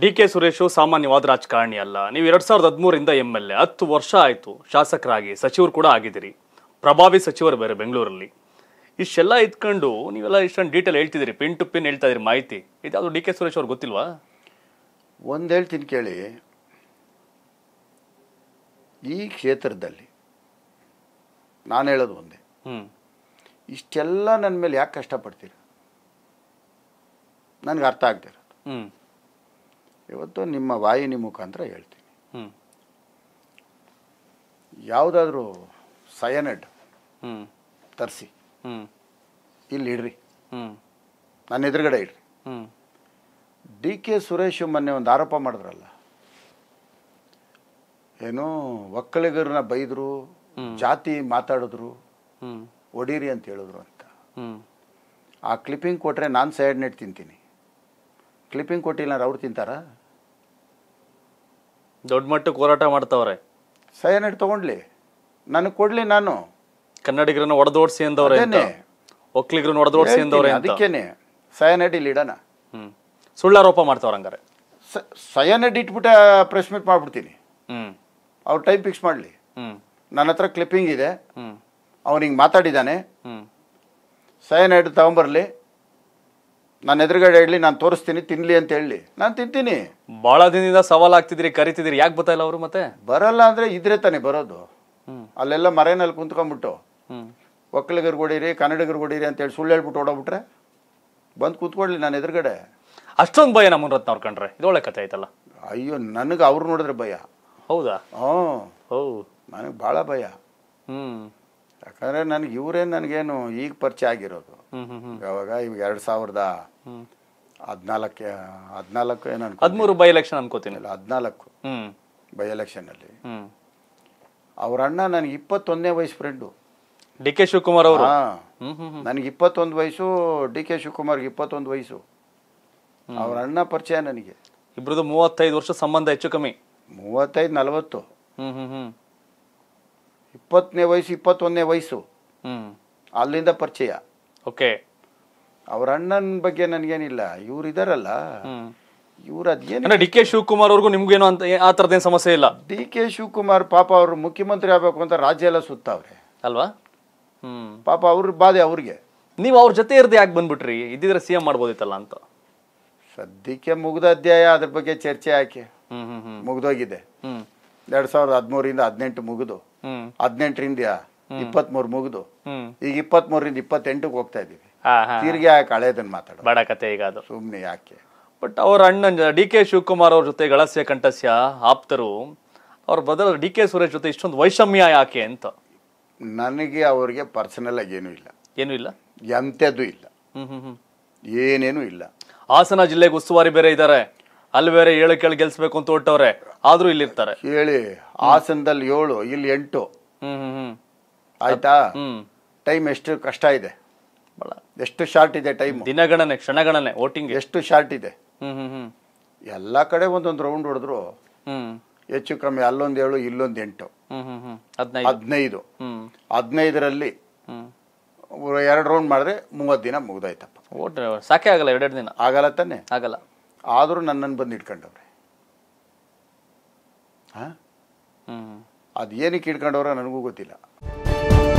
D K Suresh ಸಾಮಾನ್ಯವಾದ ರಾಜಕಾರಣಿ ಅಲ್ಲ ನೀವು ಎರಡ್ ಸಾವಿರದ ಹದಿಮೂರಿಂದ ಎಂ ಎಲ್ ಎ ಹತ್ತು ವರ್ಷ ಆಯಿತು ಶಾಸಕರಾಗಿ ಸಚಿವರು ಕೂಡ ಆಗಿದ್ದೀರಿ ಪ್ರಭಾವಿ ಸಚಿವರು ಬೇರೆ ಬೆಂಗಳೂರಲ್ಲಿ ಇಷ್ಟೆಲ್ಲ ಇದ್ಕೊಂಡು ನೀವೆಲ್ಲ ಇಷ್ಟೊಂದು ಡೀಟೇಲ್ ಹೇಳ್ತಿದ್ದೀರಿ ಪಿನ್ ಟು ಪಿನ್ ಹೇಳ್ತಾ ಇದ್ರಿ ಮಾಹಿತಿ ಇದು ಡಿ ಕೆ ಸುರೇಶ್ ಅವ್ರು ಗೊತ್ತಿಲ್ವಾ ಒಂದು ಹೇಳ್ತೀನಿ ಕೇಳಿ ಈ ಕ್ಷೇತ್ರದಲ್ಲಿ ನಾನು ಹೇಳೋದು ಒಂದೇ ಇಷ್ಟೆಲ್ಲ ನನ್ನ ಮೇಲೆ ಯಾಕೆ ಕಷ್ಟಪಡ್ತೀರಿ ನನಗೆ ಅರ್ಥ ಆಗ್ತಿರೋದು ಇವತ್ತು ನಿಮ್ಮ ವಾಯಿನಿ ಮುಖಾಂತರ ಹೇಳ್ತೀನಿ ಯಾವುದಾದ್ರೂ ಹ್ಞೂ ತರಿಸಿ ಇಲ್ಲಿ ಇಡ್ರಿ ನನ್ನ ಎದುರುಗಡೆ ಇಡ್ರಿ ಡಿ ಕೆ ಸುರೇಶ್ ಮೊನ್ನೆ ಒಂದು ಆರೋಪ ಮಾಡಿದ್ರಲ್ಲ ಏನು ಒಕ್ಕಲಿಗರನ್ನ ಬೈದರು ಜಾತಿ ಮಾತಾಡಿದ್ರು ಒಡೀರಿ ಅಂತ ಹೇಳಿದ್ರು ಅಂತ ಆ ಕ್ಲಿಪ್ಪಿಂಗ್ ಕೊಟ್ಟರೆ ನಾನು ಸೈಡ್ ನೆಟ್ ತಿಂತೀನಿ ಕ್ಲಿಪ್ಪಿಂಗ್ ಕೊಟ್ಟಿಲ್ಲ ಅವ್ರು ತಿಂತಾರಾ ದೊಡ್ಡ ಮಟ್ಟಕ್ಕೆ ಹೋರಾಟ ಮಾಡ್ತಾವ್ರೆ ಸೈನೈಡ್ ತಗೊಂಡ್ಲಿ ನನಗೆ ಕೊಡ್ಲಿ ನಾನು ಕನ್ನಡಿಗರನ್ನ ಒಡೆದೋಡ್ಸಿ ಅಂದವ್ರೆ ಒಕ್ಕಲಿಗರನ್ನ ಒಡೆದೋಡ್ಸಿ ಅಂದವ್ರೆ ಅದಕ್ಕೇನೆ ಸೈನೈಡ್ ಇಲ್ಲಿ ಇಡೋಣ ಹ್ಞೂ ಸುಳ್ಳಾರೋಪ ಮಾಡ್ತಾವ್ರೆ ಹಂಗಾರೆ ಸೈನೈಡ್ ಇಟ್ಬಿಟ್ಟು ಪ್ರೆಸ್ ಮೀಟ್ ಮಾಡ್ಬಿಡ್ತೀನಿ ಅವ್ರ ಟೈಮ್ ಫಿಕ್ಸ್ ಮಾಡಲಿ ಹ್ಞೂ ನನ್ನ ಹತ್ರ ಕ್ಲಿಪ್ಪಿಂಗ್ ಇದೆ ಹ್ಞೂ ಅವ್ನಿಗೆ ಮಾತಾಡಿದ್ದಾನೆ ಹ್ಞೂ ಸೈನೈಡ್ ತಗೊಂಬರ್ಲಿ ನಾನು ಎದುರುಗಡೆ ಹೇಳಿ ನಾನು ತೋರಿಸ್ತೀನಿ ತಿನ್ಲಿ ಅಂತ ಹೇಳಿ ನಾನು ತಿಂತೀನಿ ಬಹಳ ದಿನದಿಂದ ಸವಾಲ್ ಆಗ್ತಿದ್ರಿ ಕರಿತಿದ್ರಿ ಯಾಕೆ ಬರ್ತಾ ಅವರು ಮತ್ತೆ ಬರಲ್ಲ ಅಂದ್ರೆ ಇದ್ರೆ ತಾನೇ ಬರೋದು ಅಲ್ಲೆಲ್ಲ ಮರೆನಲ್ಲಿ ಕುಂತ್ಕೊಂಡ್ಬಿಟ್ಟು ಒಕ್ಕಲಿಗರು ಕೊಡಿರಿ ಕನ್ನಡಿಗರು ಕೊಡಿರಿ ಅಂತ ಹೇಳಿ ಸುಳ್ಳು ಹೇಳ್ಬಿಟ್ಟು ಓಡೋಗ್ಬಿಟ್ರೆ ಬಂದು ಕೂತ್ಕೊಳ್ಳಿ ನಾನು ಎದುರುಗಡೆ ಅಷ್ಟೊಂದು ಭಯ ನಮ್ಮ ರತ್ನ ಅವ್ರು ಕಂಡ್ರೆ ಇದೊಳ್ಳೆ ಕಥೆ ಆಯ್ತಲ್ಲ ಅಯ್ಯೋ ನನಗೆ ಅವ್ರು ನೋಡಿದ್ರೆ ಭಯ ಹೌದಾ ಹ್ಞೂ ಹೌದು ನನಗೆ ಭಾಳ ಭಯ ಹ್ಞೂ ಯಾಕಂದರೆ ನನಗೆ ಇವರೇ ನನಗೇನು ಈಗ ಪರಿಚಯ ಆಗಿರೋದು ಯಾವಾಗ ಇವಾಗ ಎರಡು ಸಾವಿರದ ಹದಿನಾಲ್ಕು ಹದಿನಾಲ್ಕು ಏನು ಅನ್ಕೋ ಹದಿಮೂರು ಬೈ ಎಲೆಕ್ಷನ್ ಅನ್ಕೋತೀನಿ ಇಲ್ಲ ಹದಿನಾಲ್ಕು ಬೈ ಎಲೆಕ್ಷನಲ್ಲಿ ಅವ್ರ ಅಣ್ಣ ನನಗೆ ಇಪ್ಪತ್ತೊಂದನೇ ವಯಸ್ಸು ಫ್ರೆಂಡು ಡಿ ಕೆ ಶಿವಕುಮಾರ್ ಅವರು ನನಗೆ ಇಪ್ಪತ್ತೊಂದು ವಯಸ್ಸು ಡಿ ಕೆ ಶಿವಕುಮಾರ್ಗೆ ಇಪ್ಪತ್ತೊಂದು ವಯಸ್ಸು ಅವ್ರ ಅಣ್ಣ ಪರಿಚಯ ನನಗೆ ಇಬ್ರದ್ದು ಮೂವತ್ತೈದು ವರ್ಷ ಸಂಬಂಧ ಹೆಚ್ಚು ಕಮ್ಮಿ ಮೂವತ್ತೈದು ನಲವತ್ತು ಇಪ್ಪತ್ತನೇ ವಯಸ್ಸು ಇಪ್ಪತ್ತೊಂದನೇ ವಯಸ್ಸು ಅಲ್ಲಿಂದ ಪರಿಚಯ ಓಕೆ ಅವ್ರ ಅಣ್ಣನ ಬಗ್ಗೆ ನನಗೇನಿಲ್ಲ ಇವ್ರು ಇದಾರಲ್ಲ ಇವ್ರ ಅದೇನು ಡಿ ಕೆ ಶಿವಕುಮಾರ್ ಅವ್ರಿಗೂ ನಿಮ್ಗೇನು ಅಂತ ಆ ಥರದ್ದೇನು ಸಮಸ್ಯೆ ಇಲ್ಲ ಡಿ ಕೆ ಶಿವಕುಮಾರ್ ಪಾಪ ಅವ್ರ ಮುಖ್ಯಮಂತ್ರಿ ಆಗಬೇಕು ಅಂತ ರಾಜ್ಯ ಎಲ್ಲ ಸುತ್ತಾವ್ರೆ ಅಲ್ವಾ ಪಾಪ ಅವ್ರ ಬಾಧೆ ಅವ್ರಿಗೆ ನೀವು ಅವ್ರ ಜೊತೆ ಇರದೆ ಯಾಕೆ ಬಂದ್ಬಿಟ್ರಿ ಇದ್ದಿದ್ರೆ ಸಿ ಎಂ ಮಾಡ್ಬೋದಿತ್ತಲ್ಲ ಅಂತ ಸದ್ಯಕ್ಕೆ ಮುಗ್ದ ಅಧ್ಯಾಯ ಅದ್ರ ಬಗ್ಗೆ ಚರ್ಚೆ ಹಾಕಿ ಮುಗ್ದೋಗಿದೆ ಎರಡ್ ಸಾವಿರದ ಹದಿಮೂರಿಂದ ಹದಿನೆಂಟು ಮುಗಿದು ಹದಿನೆಂಟರಿಂದ ಇಪ್ಪತ್ಮೂರು ಮುಗಿದು ಈಗ ಇಪ್ಪತ್ಮೂರಿಂದ ಇಪ್ಪತ್ತೆಂಟಕ್ಕೆ ಹೋಗ್ತಾ ಇದೀವಿ ತಿರ್ಗಿ ಯಾಕೆ ಹಳೇದನ್ನ ಮಾತಾಡ ಬೇಡ ಕತೆ ಈಗ ಅದು ಸುಮ್ಮನೆ ಯಾಕೆ ಬಟ್ ಅವ್ರ ಅಣ್ಣನ ಡಿ ಕೆ ಶಿವಕುಮಾರ್ ಅವ್ರ ಜೊತೆ ಗಳಸ್ಯ ಕಂಠಸ್ಯ ಆಪ್ತರು ಅವ್ರ ಬದಲ ಡಿ ಕೆ ಸುರೇಶ್ ಜೊತೆ ಇಷ್ಟೊಂದು ವೈಷಮ್ಯ ಯಾಕೆ ಅಂತ ನನಗೆ ಅವ್ರಿಗೆ ಪರ್ಸನಲ್ ಆಗಿ ಏನೂ ಇಲ್ಲ ಏನೂ ಇಲ್ಲ ಎಂಥದ್ದು ಇಲ್ಲ ಏನೇನು ಇಲ್ಲ ಹಾಸನ ಜಿಲ್ಲೆಗೆ ಉಸ್ತುವಾರಿ ಬೇರೆ ಇದ್ದಾರೆ ಅಲ್ಲಿ ಬೇರೆ ಏಳು ಕೇಳಿ ಗೆಲ್ಸ್ಬೇಕು ಅಂತ ಹೊಟ್ಟವ್ರೆ ಆದ್ರೂ ಇಲ್ಲಿರ್ತಾರೆ ಹೇಳಿ ಹಾಸನದಲ್ಲಿ ಏಳು ಇಲ್ಲಿ ಎಂಟು ಆಯ್ತಾ ಟೈಮ್ ಎಷ್ಟು ಕಷ್ಟ ಇದೆ ಬಹಳ ಎಷ್ಟು ಶಾರ್ಟ್ ಇದೆ ಟೈಮ್ ದಿನಗಣನೆ ಕ್ಷಣಗಣನೆ ವೋಟಿಂಗ್ ಎಷ್ಟು ಶಾರ್ಟ್ ಇದೆ ಎಲ್ಲ ಕಡೆ ಒಂದೊಂದು ರೌಂಡ್ ಹೊಡೆದ್ರು ಹೆಚ್ಚು ಕಮ್ಮಿ ಅಲ್ಲೊಂದು ಏಳು ಇಲ್ಲೊಂದು ಎಂಟು ಹದಿನೈದು ಹದಿನೈದರಲ್ಲಿ ಎರಡು ರೌಂಡ್ ಮಾಡಿದ್ರೆ ಮೂವತ್ತು ದಿನ ಮುಗ್ದಾಯ್ತಪ್ಪ ಸಾಕೆ ಆಗಲ್ಲ ಎರಡೆರಡು ದಿನ ಆಗಲ್ಲ ತಾನೆ ಆಗಲ್ಲ ಆದರೂ ನನ್ನನ್ನು ಬಂದು ಇಟ್ಕೊಂಡವ್ರೆ ಅದು ಏನಕ್ಕೆ ಇಟ್ಕೊಂಡವ್ರ ನನಗೂ ಗೊತ್ತಿಲ್ಲ